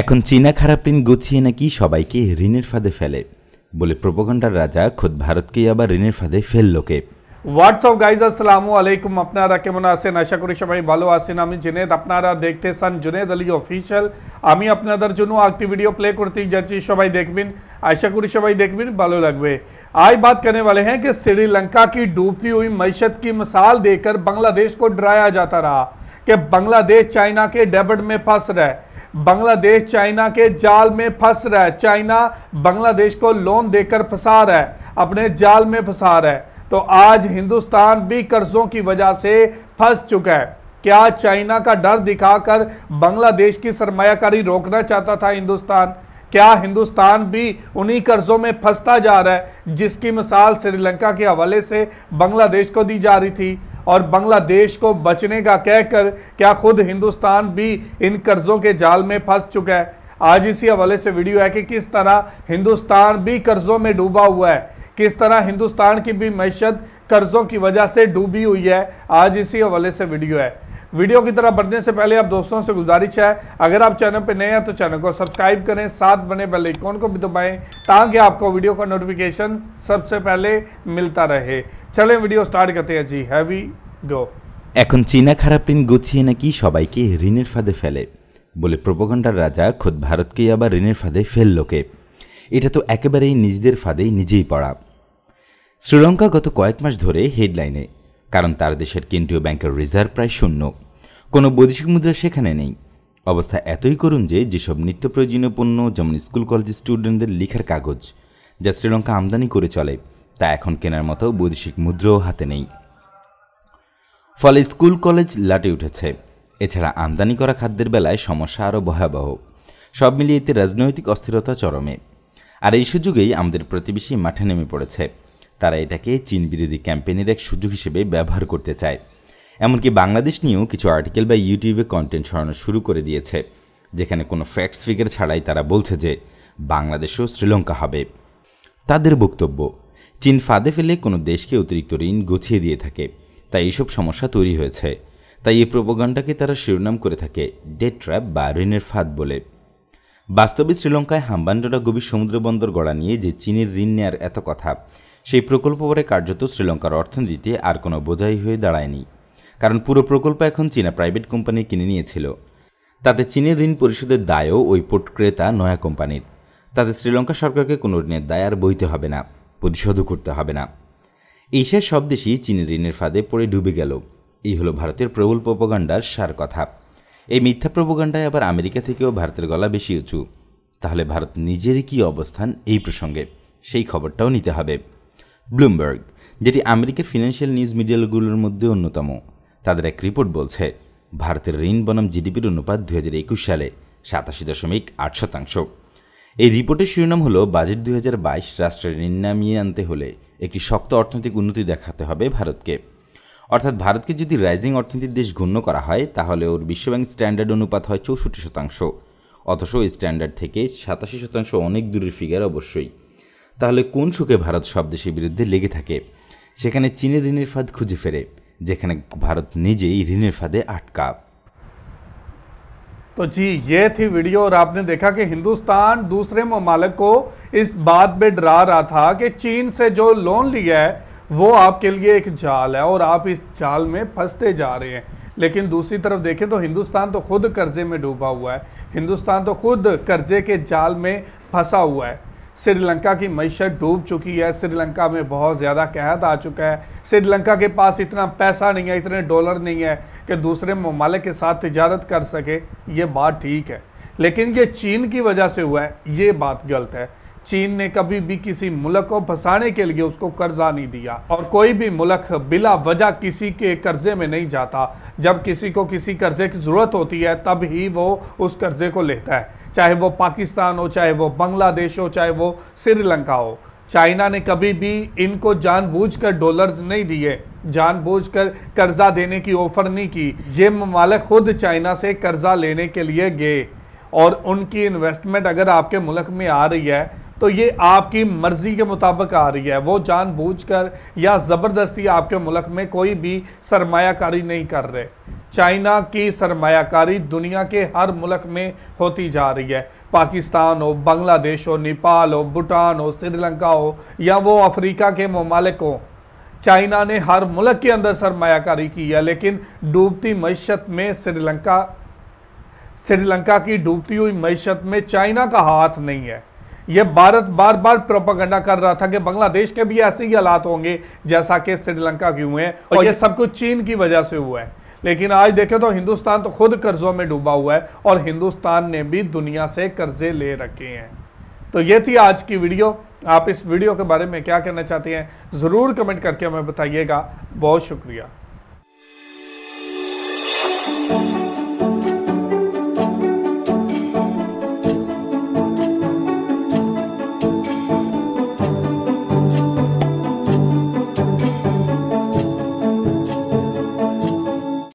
এখন চীনা খারাপ ঋণ গুছিয়ে নাকি সবাইকে ঋণের ফাঁদে ফেলে বলে প্রোপোগান্ডার রাজা খোদ ভারতকেই আবার ঋণের ফাঁদে ফেললোকে হোয়াটসঅ্যাপ গাইজ আসসালামু আলাইকুম আপনারা কেমন আছেন আশা করি সবাই ভালো আছেন আমি জুনেদ আপনারা দেখতেছেন জুনেদ আলী অফিসিয়াল আমি আপনাদের জন্য একটি ভিডিও প্লে করতে যাচ্ছি সবাই দেখবেন আশা করি সবাই দেখবেন ভালো লাগবে आज বাদ करने বলে হ্যাঁ কি শ্রীলঙ্কা কি ডুবতি हुई मीशत কি মিসাল দেখ বাংলাদেশ কো ডরায়া যাতা রা কে বাংলাদেশ चाइना के মে में फंस बांग्लादेश चाइना के जाल में फंस रहा है चाइना बांग्लादेश को लोन देकर फंसा रहा है अपने जाल में फंसा रहा है तो आज हिंदुस्तान भी कर्जों की वजह से फंस चुका है क्या चाइना का डर दिखाकर बांग्लादेश की सरमायाकारी रोकना चाहता था हिंदुस्तान क्या हिंदुस्तान भी उन्हीं कर्जों में फंसता जा रहा है जिसकी मिसाल श्रीलंका के हवाले से बांग्लादेश को दी जा रही थी और बांग्लादेश को बचने का कहकर क्या खुद हिंदुस्तान भी इन कर्ज़ों के जाल में फंस चुका है आज इसी हवाले से वीडियो है कि किस तरह हिंदुस्तान भी कर्ज़ों में डूबा हुआ है किस तरह हिंदुस्तान की भी मैशत कर्ज़ों की वजह से डूबी हुई है आज इसी हवाले से वीडियो है वीडियो की तरह बढ़ने से पहले आप दोस्तों से गुजारिश है अगर आप चैनल पर नए हैं तो चैनल को सब्सक्राइब करें साथ बने बेल आइकॉन को भी दबाएं ताकि आपको वीडियो का नोटिफिकेशन सबसे पहले मिलता रहे चलें वीडियो स्टार्ट करते हैं जी हैवी এখন চীনা খারাপ ঋণ গুছিয়ে নাকি সবাইকে ঋণের ফাঁদে ফেলে বলে প্রোপোগান্ডার রাজা খোদ ভারতকেই আবার ঋণের ফাঁদে ফেললোকে এটা তো একেবারেই নিজেদের ফাঁদেই নিজেই পড়া শ্রীলঙ্কা গত কয়েক মাস ধরে হেডলাইনে কারণ তার দেশের কেন্দ্রীয় ব্যাংকের রিজার্ভ প্রায় শূন্য কোনো বৈদেশিক মুদ্রা সেখানে নেই অবস্থা এতই করুন যে যেসব নিত্য প্রয়োজনীয় পণ্য যেমন স্কুল কলেজ স্টুডেন্টদের লেখার কাগজ যা শ্রীলঙ্কা আমদানি করে চলে তা এখন কেনার মতো বৈদেশিক মুদ্রাও হাতে নেই ফলে স্কুল কলেজ লাটে উঠেছে এছাড়া আমদানি করা খাদ্যের বেলায় সমস্যা আরও ভয়াবহ সব মিলিয়ে এতে রাজনৈতিক অস্থিরতা চরমে আর এই সুযোগেই আমাদের প্রতিবেশী মাঠে নেমে পড়েছে তারা এটাকে চীন বিরোধী ক্যাম্পেইনের এক সুযোগ হিসেবে ব্যবহার করতে চায় এমনকি বাংলাদেশ নিয়েও কিছু আর্টিকেল বা ইউটিউবে কন্টেন্ট ছড়ানো শুরু করে দিয়েছে যেখানে কোনো ফ্যাক্টস ফিগার ছাড়াই তারা বলছে যে বাংলাদেশও শ্রীলঙ্কা হবে তাদের বক্তব্য চীন ফাঁদে ফেলে কোনো দেশকে অতিরিক্ত ঋণ গুছিয়ে দিয়ে থাকে তাই এইসব সমস্যা তৈরি হয়েছে তাই এই প্রবগানটাকে তারা শিরোনাম করে থাকে ডেট ট্র্যাপ বা ঋণের ফাঁদ বলে বাস্তবে শ্রীলঙ্কায় হাম্বান্ডোরা গভীর সমুদ্রবন্দর গড়া নিয়ে যে চীনের ঋণ নেয়ার এত কথা সেই প্রকল্প পরে কার্যত শ্রীলঙ্কার অর্থনীতিতে আর কোনো বোঝাই হয়ে দাঁড়ায়নি কারণ পুরো প্রকল্প এখন চীনা প্রাইভেট কোম্পানি কিনে নিয়েছিল তাতে চীনের ঋণ পরিশোধের দায়ও ওই পোর্ট ক্রেতা নয়া কোম্পানির তাতে শ্রীলঙ্কা সরকারকে কোনো ঋণের দায় আর বইতে হবে না পরিশোধও করতে হবে না এশিয়ার সব দেশই চীনের ঋণের ফাঁদে পড়ে ডুবে গেল এই হলো ভারতের প্রবল প্রপোগান্ডার সার কথা এই মিথ্যা প্রপোগান্ডায় আবার আমেরিকা থেকেও ভারতের গলা বেশি উঁচু তাহলে ভারত নিজেরই কী অবস্থান এই প্রসঙ্গে সেই খবরটাও নিতে হবে ব্লুমবার্গ যেটি আমেরিকার ফিনান্সিয়াল নিউজ মিডিয়াগুলোর মধ্যে অন্যতম তাদের এক রিপোর্ট বলছে ভারতের ঋণ বনাম জিডিপির অনুপাত দু হাজার একুশ সালে সাতাশি দশমিক আট শতাংশ এই রিপোর্টের শিরোনাম হলো বাজেট বাইশ রাষ্ট্রের ঋণ নামিয়ে আনতে হলে একটি শক্ত অর্থনৈতিক উন্নতি দেখাতে হবে ভারতকে অর্থাৎ ভারতকে যদি রাইজিং অর্থনীতির দেশ গণ্য করা হয় তাহলে ওর বিশ্বব্যাংক স্ট্যান্ডার্ড অনুপাত হয় চৌষট্টি শতাংশ অথচ ওই স্ট্যান্ডার্ড থেকে সাতাশি শতাংশ অনেক দূরের ফিগার অবশ্যই তাহলে কোন সুখে ভারত সব দেশের বিরুদ্ধে লেগে থাকে সেখানে চীনের ঋণের ফাঁদ খুঁজে ফেরে যেখানে ভারত নিজেই ঋণের ফাঁদে আটকা तो जी ये थी वीडियो और आपने देखा कि हिंदुस्तान दूसरे ममालक को इस बात पे डरा रहा था कि चीन से जो लोन लिया है वो आपके लिए एक जाल है और आप इस जाल में फंसते जा रहे हैं लेकिन दूसरी तरफ देखें तो हिंदुस्तान तो खुद कर्जे में डूबा हुआ है हिंदुस्तान तो खुद कर्जे के जाल में फंसा हुआ है श्रीलंका की मीशत डूब चुकी है श्रीलंका में बहुत ज़्यादा कहत आ चुका है श्रीलंका के पास इतना पैसा नहीं है इतने डॉलर नहीं है कि दूसरे ममालिक के साथ तजारत कर सके ये बात ठीक है लेकिन ये चीन की वजह से हुआ है ये बात गलत है चीन ने कभी भी किसी मुल्क को फंसाने के लिए उसको कर्जा नहीं दिया और कोई भी मुल्क बिला वजह किसी के कर्जे में नहीं जाता जब किसी को किसी कर्जे की ज़रूरत होती है तब ही वो उस कर्जे को लेता है चाहे वो पाकिस्तान हो चाहे वो बांग्लादेश हो चाहे वो श्रीलंका हो चाइना ने कभी भी इनको जानबूझकर डॉलर्स नहीं दिए जानबूझकर कर्जा देने की ऑफर नहीं की ये ममालक खुद चाइना से कर्जा लेने के लिए गए और उनकी इन्वेस्टमेंट अगर आपके मुल्क में आ रही है तो ये आपकी मर्ज़ी के मुताबिक आ रही है वो जानबूझकर या ज़बरदस्ती आपके मुल्क में कोई भी सरमाकारी नहीं कर रहे चाइना की सरमाकारी दुनिया के हर मुल्क में होती जा रही है पाकिस्तान हो बांग्लादेश हो नेपाल हो भूटान हो श्रीलंका हो या वो अफ्रीका के ममालिक हों चाइना ने हर मुल्क के अंदर सरमाकारी की है लेकिन डूबती मीशत में श्रीलंका श्रीलंका की डूबती हुई मीशत में चाइना का हाथ नहीं है ये भारत बार बार प्रोपागंडा कर रहा था कि बांग्लादेश के भी ऐसे ही हालात होंगे जैसा कि श्रीलंका के हुए हैं और ये सब कुछ चीन की वजह से हुआ है लेकिन आज देखें तो हिंदुस्तान तो खुद कर्जों में डूबा हुआ है और हिंदुस्तान ने भी दुनिया से कर्जे ले रखे हैं तो ये थी आज की वीडियो आप इस वीडियो के बारे में क्या कहना चाहते हैं ज़रूर कमेंट करके हमें बताइएगा बहुत शुक्रिया